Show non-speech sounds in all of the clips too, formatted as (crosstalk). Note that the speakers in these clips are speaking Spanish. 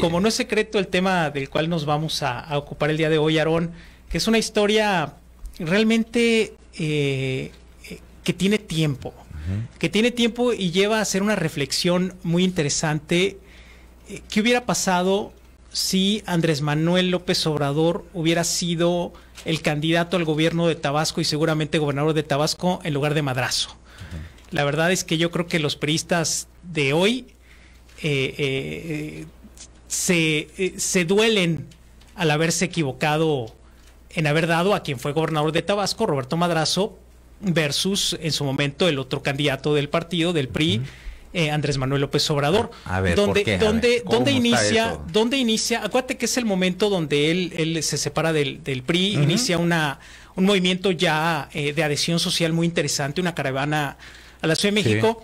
Como no es secreto el tema del cual nos vamos a, ocupar el día de hoy, Aarón, que es una historia realmente eh, que tiene tiempo, que tiene tiempo y lleva a hacer una reflexión muy interesante. Eh, ¿Qué hubiera pasado si Andrés Manuel López Obrador hubiera sido el candidato al gobierno de Tabasco y seguramente gobernador de Tabasco en lugar de Madrazo? La verdad es que yo creo que los periodistas de hoy eh, eh, eh, se, duelen al haberse equivocado en haber dado a quien fue gobernador de Tabasco, Roberto Madrazo, versus en su momento el otro candidato del partido, del PRI, eh, Andrés Manuel López Obrador. A ver, dónde inicia, inicia, acuérdate que es el momento donde él, se separa del, PRI, inicia una, un movimiento ya de adhesión social muy interesante, una caravana a la Ciudad de México,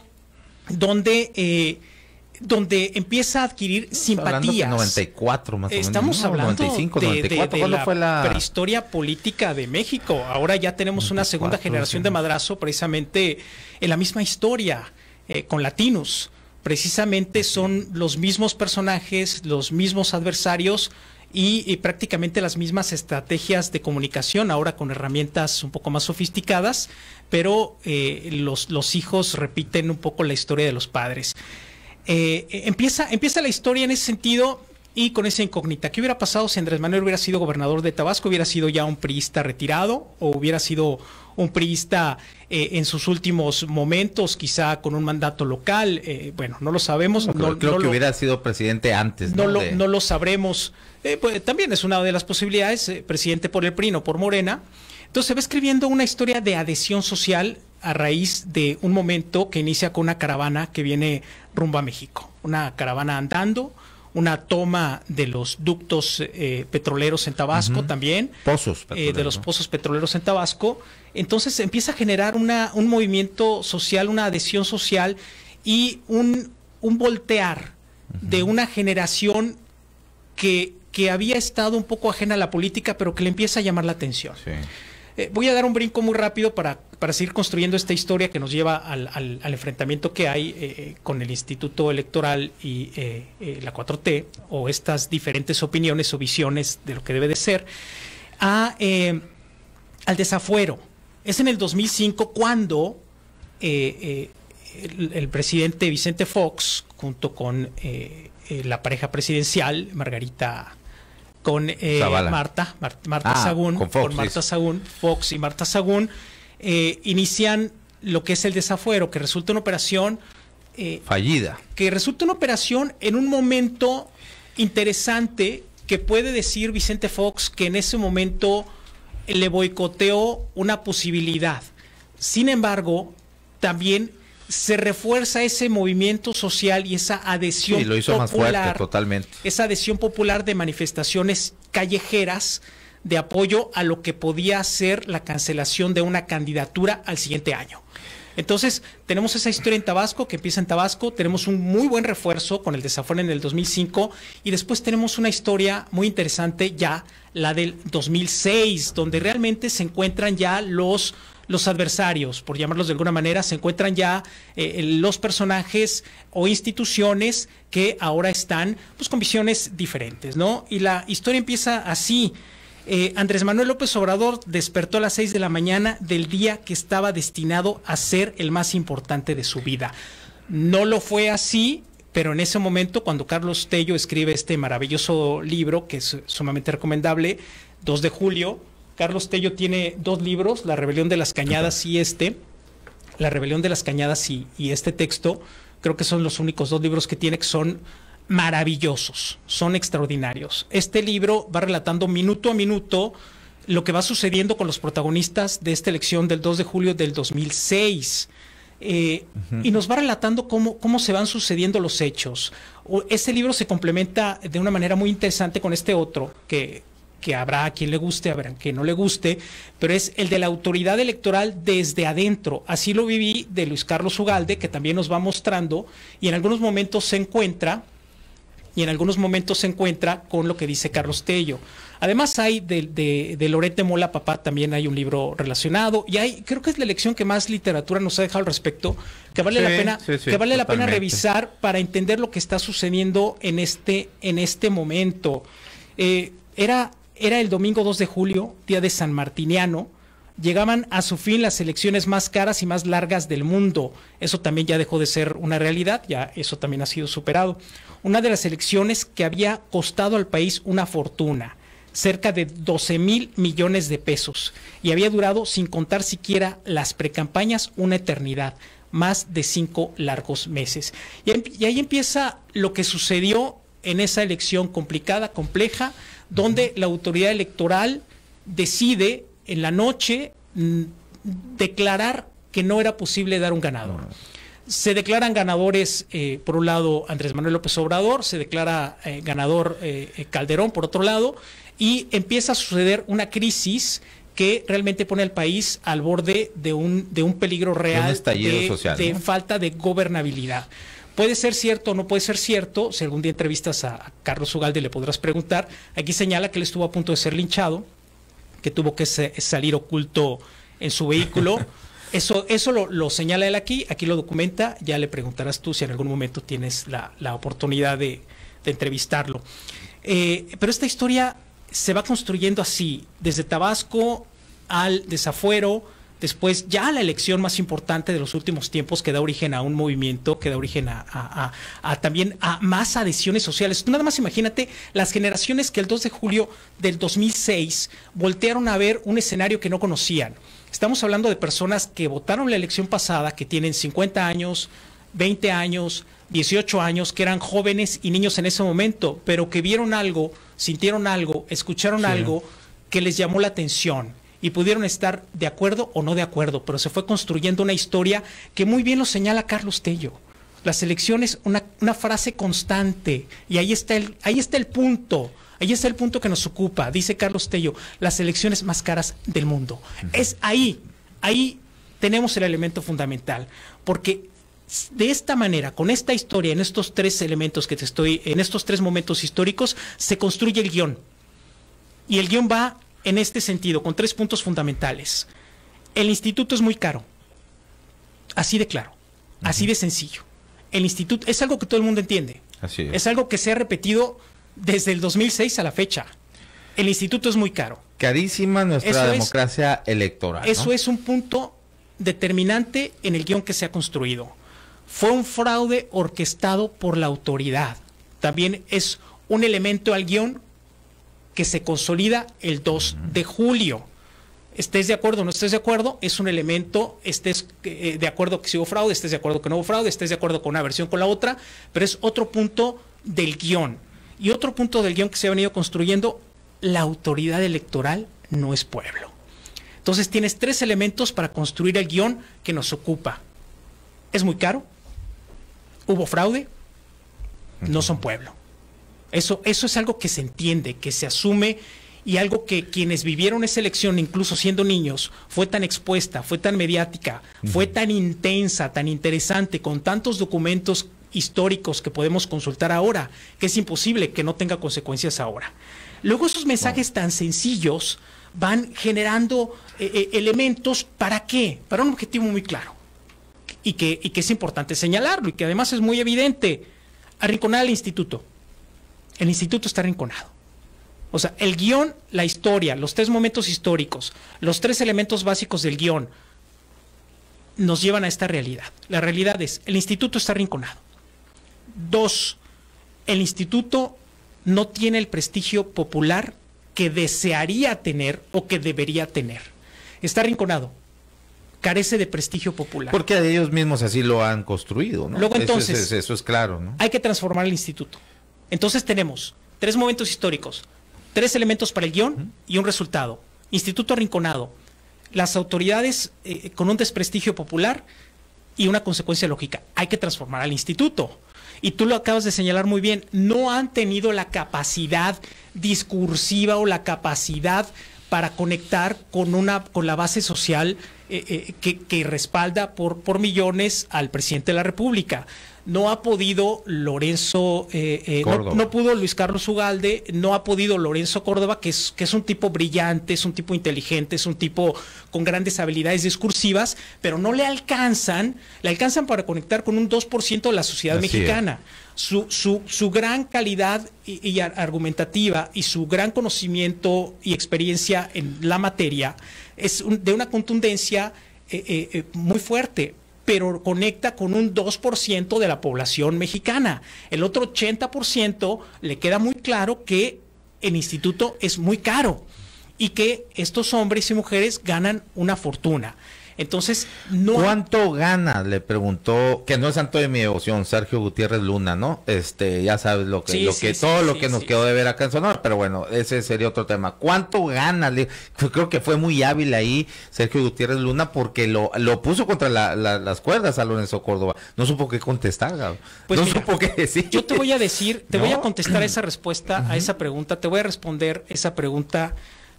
donde donde empieza a adquirir simpatías. 94 más Estamos hablando de, la, fue prehistoria política de México. Ahora ya tenemos una segunda generación de madrazo precisamente en la misma historia eh, con latinos. Precisamente son los mismos personajes, los mismos adversarios y, prácticamente las mismas estrategias de comunicación, ahora con herramientas un poco más sofisticadas, pero eh, los hijos repiten un poco la historia de los padres. Eh, empieza, empieza la historia en ese sentido y con esa incógnita. ¿Qué hubiera pasado si Andrés Manuel hubiera sido gobernador de Tabasco, hubiera sido ya un priista retirado o hubiera sido un priista eh, en sus últimos momentos, quizá con un mandato local? Eh, bueno, no lo sabemos. No, creo que hubiera sido presidente antes. No, lo, no lo sabremos. Pues, también es una de las posibilidades, presidente por el PRI, no por Morena. Entonces se va escribiendo una historia de adhesión social a raíz de un momento que inicia con una caravana que viene rumbo a México. Una caravana andando, una toma de los ductos eh, petroleros en Tabasco también. Pozos. Eh, de los pozos petroleros en Tabasco. Entonces empieza a generar una, un movimiento social, una adhesión social y un, voltear de una generación que, que había estado un poco ajena a la política, pero que le empieza a llamar la atención. Eh, voy a dar un brinco muy rápido para, seguir construyendo esta historia que nos lleva al, enfrentamiento que hay eh, eh, con el Instituto Electoral y la 4T, o estas diferentes opiniones o visiones de lo que debe de ser, al desafuero. Es en el 2005 cuando el, presidente Vicente Fox, junto con la pareja presidencial, Margarita con eh, Marta, Marta ah, Sagún, con, Fox, Marta Fox y Marta Sagún, eh, inician lo que es el desafuero, que resulta una operación... Eh, Fallida. Que resulta una operación en un momento interesante que puede decir Vicente Fox que en ese momento le boicoteó una posibilidad. Sin embargo, también se refuerza ese movimiento social y esa adhesión sí, lo hizo popular, más fuerte, totalmente. Esa adhesión popular de manifestaciones callejeras de apoyo a lo que podía ser la cancelación de una candidatura al siguiente año. Entonces, tenemos esa historia en Tabasco, que empieza en Tabasco, tenemos un muy buen refuerzo con el desafuero en el 2005 y después tenemos una historia muy interesante ya, la del 2006, donde realmente se encuentran ya los los adversarios, por llamarlos de alguna manera, se encuentran ya eh, eh, los personajes o instituciones que ahora están pues, con visiones diferentes, ¿no? Y la historia empieza así. Eh, Andrés Manuel López Obrador despertó a las 6 de la mañana del día que estaba destinado a ser el más importante de su vida. No lo fue así, pero en ese momento, cuando Carlos Tello escribe este maravilloso libro, que es sumamente recomendable, 2 de julio, Carlos Tello tiene dos libros, La Rebelión de las Cañadas y este. La Rebelión de las Cañadas y, este texto, creo que son los únicos dos libros que tiene que son maravillosos, son extraordinarios. Este libro va relatando minuto a minuto lo que va sucediendo con los protagonistas de esta elección del 2 de julio del 2006. Eh, y nos va relatando cómo, cómo se van sucediendo los hechos. Ese libro se complementa de una manera muy interesante con este otro, que que habrá a quien le guste, habrá a quien no le guste, pero es el de la autoridad electoral desde adentro. Así lo viví de Luis Carlos Ugalde, que también nos va mostrando y en algunos momentos se encuentra y en algunos momentos se encuentra con lo que dice Carlos Tello. Además hay de, de, Lorete Mola Papá también hay un libro relacionado y hay, creo que es la lección que más literatura nos ha dejado al respecto, que vale la pena, que vale la pena revisar para entender lo que está sucediendo en este, en este momento. Eh, era era el domingo 2 de julio, día de San Martiniano, llegaban a su fin las elecciones más caras y más largas del mundo. Eso también ya dejó de ser una realidad, ya eso también ha sido superado. Una de las elecciones que había costado al país una fortuna, cerca de 12 mil millones de pesos, y había durado, sin contar siquiera las precampañas, una eternidad, más de cinco largos meses. Y ahí empieza lo que sucedió en esa elección complicada, compleja, donde la autoridad electoral decide en la noche mm, declarar que no era posible dar un ganador. Se declaran ganadores, eh, por un lado, Andrés Manuel López Obrador, se declara eh, ganador eh, Calderón, por otro lado, y empieza a suceder una crisis que realmente pone al país al borde de un, de un peligro real de, falta de gobernabilidad. Puede ser cierto o no puede ser cierto, si algún día entrevistas a, Carlos Ugalde le podrás preguntar, aquí señala que él estuvo a punto de ser linchado, que tuvo que salir oculto en su vehículo. (laughs) Eso, eso lo, señala él aquí, aquí lo documenta, ya le preguntarás tú si en algún momento tienes la, oportunidad de, entrevistarlo. Eh, pero esta historia se va construyendo así, desde Tabasco al desafuero, después ya la elección más importante de los últimos tiempos que da origen a un movimiento, que da origen a, también a más adhesiones sociales. nada más imagínate las generaciones que el 2 de julio del 2006 voltearon a ver un escenario que no conocían. Estamos hablando de personas que votaron la elección pasada, que tienen 50 años, 20 años, 18 años, que eran jóvenes y niños en ese momento, pero que vieron algo, sintieron algo, escucharon algo que les llamó la atención y pudieron estar de acuerdo o no de acuerdo, pero se fue construyendo una historia que muy bien lo señala Carlos Tello. Las elecciones, una, una frase constante, y ahí está, el, ahí está el punto. Ahí está el punto que nos ocupa, dice Carlos Tello, las elecciones más caras del mundo. Es ahí, ahí tenemos el elemento fundamental, porque de esta manera, con esta historia, en estos tres elementos que te estoy, en estos tres momentos históricos, se construye el guión. Y el guión va en este sentido, con tres puntos fundamentales. El instituto es muy caro. Así de claro. Así de sencillo. El instituto es algo que todo el mundo entiende. Así es. es algo que se ha repetido desde el 2006 a la fecha. El instituto es muy caro. Carísima nuestra democracia electoral. Eso es un punto determinante en el guión que se ha construido. Fue un fraude orquestado por la autoridad. También es un elemento al guión que se consolida el 2 de julio. Estés de acuerdo o no estés de acuerdo, es un elemento, estés eh, eh, de acuerdo que sí hubo fraude, estés de acuerdo que no hubo fraude, estés de acuerdo con una versión con la otra, pero es otro punto del guión. Y otro punto del guión que se ha venido construyendo, la autoridad electoral no es pueblo. Entonces tienes tres elementos para construir el guión que nos ocupa. Es muy caro, hubo fraude, no son pueblo. Eso, eso es algo que se entiende, que se asume y algo que quienes vivieron esa elección, incluso siendo niños, fue tan expuesta, fue tan mediática, fue tan intensa, tan interesante, con tantos documentos históricos que podemos consultar ahora, que es imposible que no tenga consecuencias ahora. Luego esos mensajes tan sencillos van generando eh, eh, elementos para qué? Para un objetivo muy claro. Y que, y que es importante señalarlo y que además es muy evidente. Arrinconar al instituto. El instituto está rinconado. O sea, el guión, la historia, los tres momentos históricos, los tres elementos básicos del guión nos llevan a esta realidad. La realidad es, el instituto está rinconado. Dos, el instituto no tiene el prestigio popular que desearía tener o que debería tener. Está rinconado, carece de prestigio popular. Porque ellos mismos así lo han construido, ¿no? Luego entonces, eso es, eso es claro, ¿no? Hay que transformar el instituto. Entonces tenemos tres momentos históricos, tres elementos para el guión y un resultado. Instituto arrinconado, las autoridades eh, con un desprestigio popular y una consecuencia lógica. Hay que transformar al instituto. Y tú lo acabas de señalar muy bien, no han tenido la capacidad discursiva o la capacidad para conectar con una con la base social eh, eh, que, respalda por, millones al presidente de la República. No ha podido Lorenzo, eh, no, pudo Luis Carlos Ugalde, no ha podido Lorenzo Córdoba, que es, que es un tipo brillante, es un tipo inteligente, es un tipo con grandes habilidades discursivas, pero no le alcanzan, le alcanzan para conectar con un 2% de la sociedad mexicana. Su, gran calidad y argumentativa y su gran conocimiento y experiencia en la materia es de una contundencia eh, eh, eh, muy fuerte, pero conecta con un 2% de la población mexicana. El otro 80% le queda muy claro que el instituto es muy caro y que estos hombres y mujeres ganan una fortuna. Entonces, no. ¿Cuánto gana? Le preguntó, que no es santo de mi devoción, Sergio Gutiérrez Luna, ¿no? Este, ya sabes lo que, lo que todo lo que nos quedó de ver acá en Sonora, pero bueno, ese sería otro tema. ¿Cuánto gana? creo que fue muy hábil ahí Sergio Gutiérrez Luna porque lo, lo puso contra las cuerdas a Lorenzo Córdoba. No supo qué contestar, Gabo. Pues no supo qué decir. Yo te voy a decir, te voy a contestar esa respuesta a esa pregunta, te voy a responder esa pregunta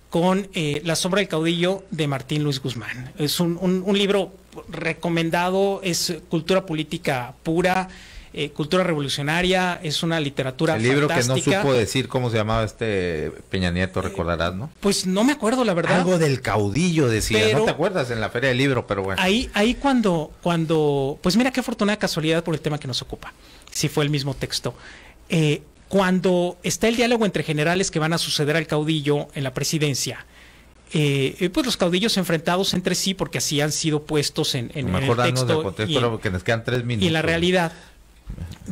con eh, La sombra del caudillo de Martín Luis Guzmán. Es un, libro recomendado, es cultura política pura. Eh, cultura revolucionaria, es una literatura. El libro que no supo decir cómo se llamaba este Peña Nieto, recordarás, ¿no? Pues no me acuerdo, la verdad. Algo del caudillo decía, no te acuerdas en la feria del libro, pero bueno. Ahí, ahí cuando, cuando, pues mira qué afortunada casualidad por el tema que nos ocupa, si fue el mismo texto. Eh, cuando está el diálogo entre generales que van a suceder al caudillo en la presidencia, eh, eh, pues los caudillos enfrentados entre sí porque así han sido puestos en, el y, que la realidad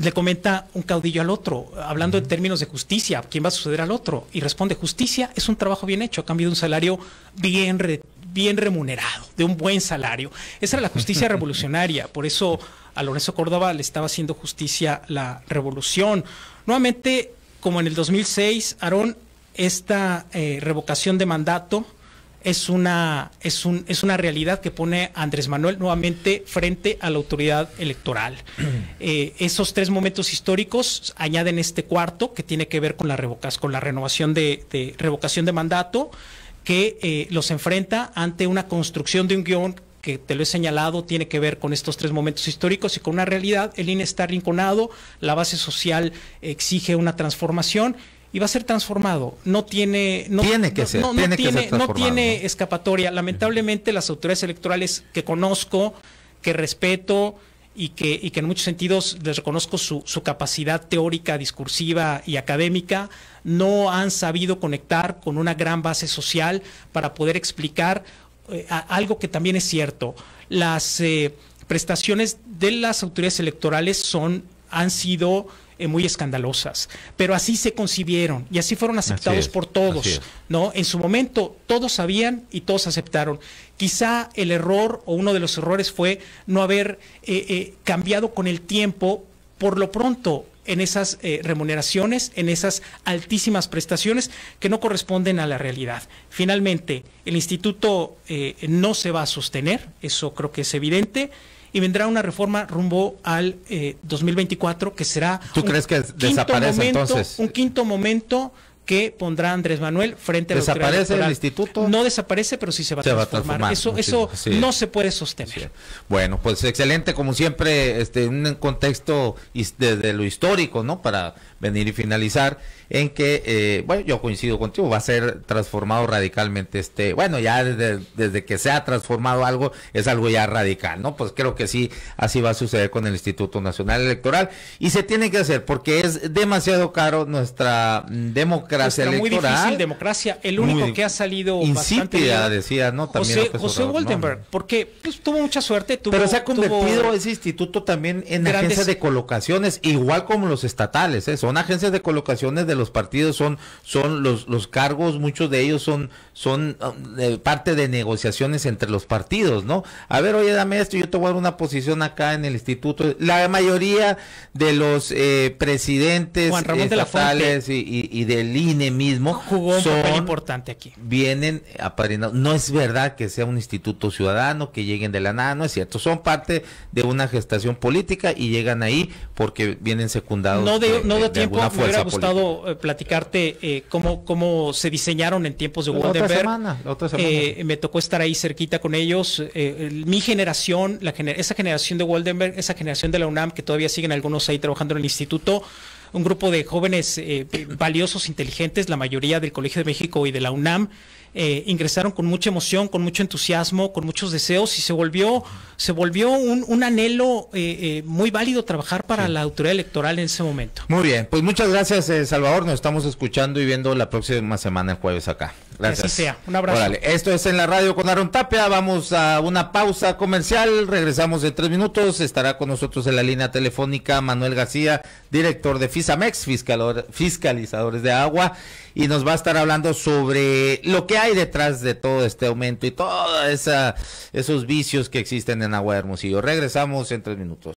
le comenta un caudillo al otro, hablando en términos de justicia, ¿quién va a suceder al otro? Y responde, justicia es un trabajo bien hecho, a cambio de un salario bien, bien remunerado, de un buen salario. Esa era la justicia (laughs) revolucionaria, por eso a Lorenzo Córdoba le estaba haciendo justicia la revolución. Nuevamente, como en el 2006, Aarón, esta eh, revocación de mandato es una, es, un, es una realidad que pone a Andrés Manuel nuevamente frente a la autoridad electoral. (clears throat) Eh, esos tres momentos históricos añaden este cuarto que tiene que ver con la, revocas, con la renovación de, revocación de mandato que eh, los enfrenta ante una construcción de un guión que te lo he señalado, tiene que ver con estos tres momentos históricos y con una realidad. El INE está rinconado la base social exige una transformación y va a ser transformado. No tiene, no, tiene que ser, no, tiene, escapatoria. Lamentablemente las autoridades electorales que conozco, que respeto y que, y que en muchos sentidos les reconozco su, su capacidad teórica, discursiva y académica, no han sabido conectar con una gran base social para poder explicar eh, algo que también es cierto. Las eh, prestaciones de las autoridades electorales son, han sido eh, muy escandalosas, pero así se concibieron y así fueron aceptados por todos, ¿no? En su momento todos sabían y todos aceptaron. Quizá el error o uno de los errores fue no haber cambiado con el tiempo por lo pronto en esas eh, remuneraciones, en esas altísimas prestaciones que no corresponden a la realidad. Finalmente, el instituto eh, no se va a sostener, eso creo que es evidente. Y vendrá una reforma rumbo al eh, 2024 que será. ¿Tú crees que desaparece entonces? Un quinto momento que pondrá Andrés Manuel frente a la ¿Desaparece el instituto? No desaparece, pero sí se va, a, transformar. Eso, eso no se puede sostener. Bueno, pues excelente, como siempre, este, un contexto desde lo histórico, ¿no? Para venir y finalizar, en que, eh, bueno, yo coincido contigo, va a ser transformado radicalmente este, bueno, ya desde que se ha transformado algo, es algo ya radical, ¿no? Pues creo que sí, así va a suceder con el Instituto Nacional Electoral y se tiene que hacer porque es demasiado caro nuestra mm, democracia democracia Muy difícil democracia. El único que ha salido insípida, decía, ¿no? También José, porque pues, tuvo mucha suerte. Tuvo, Pero se ha convertido ese instituto también en agencia de colocaciones, igual como los estatales, ¿eh? son agencias de colocaciones de los partidos, son, son los, los cargos, muchos de ellos son, son um, eh, parte de negociaciones entre los partidos, ¿no? A ver, oye, dame esto, yo te voy a dar una posición acá en el instituto. La mayoría de los eh, presidentes estatales y, del y mismo. Jugó papel importante aquí. Vienen apadrinados. No es verdad que sea un instituto ciudadano, que lleguen de la nada, no es cierto. Son parte de una gestación política y llegan ahí porque vienen secundados. No de, no tiempo, hubiera gustado eh, platicarte eh, cómo, cómo se diseñaron en tiempos de la Otra semana, eh, me tocó estar ahí cerquita con ellos. mi generación, la esa generación de Waldenberg, esa generación de la UNAM que todavía siguen algunos ahí trabajando en el instituto, un grupo de jóvenes eh, valiosos, inteligentes, la mayoría del Colegio de México y de la UNAM, eh, ingresaron con mucha emoción, con mucho entusiasmo, con muchos deseos y se volvió, se volvió un, anhelo eh, eh, muy válido trabajar para la autoridad electoral en ese momento. Muy bien, pues muchas gracias Salvador, nos estamos escuchando y viendo la próxima semana el jueves acá. Gracias. así sea, un abrazo. Esto es en la radio con Aaron Tapia, vamos a una pausa comercial, regresamos en tres minutos, estará con nosotros en la línea telefónica Manuel García, director de FISAMEX, fiscalizadores de agua y nos va a estar hablando sobre lo que hay detrás de todo este aumento y todos esos vicios que existen en Agua de Hermosillo. Regresamos en tres minutos.